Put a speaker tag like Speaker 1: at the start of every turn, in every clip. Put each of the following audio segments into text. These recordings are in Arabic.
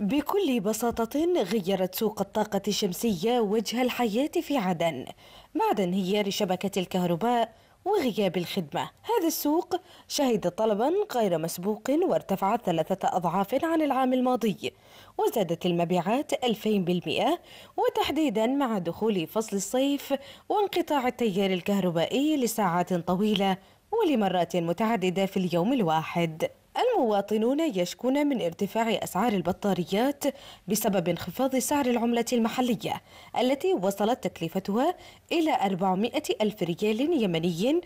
Speaker 1: بكل بساطة غيرت سوق الطاقة الشمسية وجه الحياة في عدن بعد انهيار شبكة الكهرباء وغياب الخدمة هذا السوق شهد طلبا غير مسبوق وارتفع ثلاثة أضعاف عن العام الماضي وزادت المبيعات 2000% وتحديدا مع دخول فصل الصيف وانقطاع التيار الكهربائي لساعات طويلة ولمرات متعددة في اليوم الواحد المواطنون يشكون من ارتفاع أسعار البطاريات بسبب انخفاض سعر العملة المحلية التي وصلت تكلفتها إلى 400 ألف ريال يمني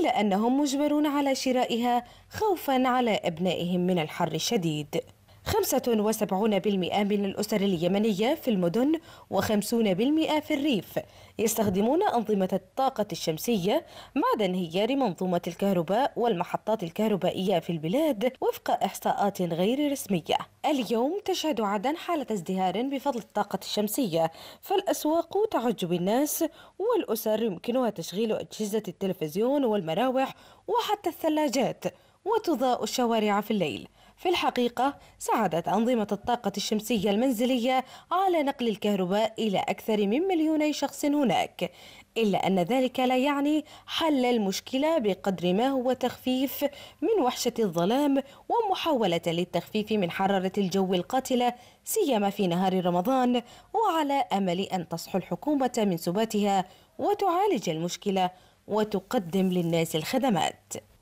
Speaker 1: إلا أنهم مجبرون على شرائها خوفا على أبنائهم من الحر الشديد 75% من الأسر اليمنية في المدن و50% في الريف يستخدمون أنظمة الطاقة الشمسية بعد انهيار منظومة الكهرباء والمحطات الكهربائية في البلاد وفق إحصاءات غير رسمية اليوم تشهد عدن حالة ازدهار بفضل الطاقة الشمسية فالأسواق تعج بالناس والأسر يمكنها تشغيل أجهزة التلفزيون والمراوح وحتى الثلاجات وتضاء الشوارع في الليل في الحقيقة ساعدت أنظمة الطاقة الشمسية المنزلية على نقل الكهرباء إلى أكثر من مليوني شخص هناك إلا أن ذلك لا يعني حل المشكلة بقدر ما هو تخفيف من وحشة الظلام ومحاولة للتخفيف من حرارة الجو القاتلة سيما في نهار رمضان وعلى أمل أن تصحو الحكومة من سباتها وتعالج المشكلة وتقدم للناس الخدمات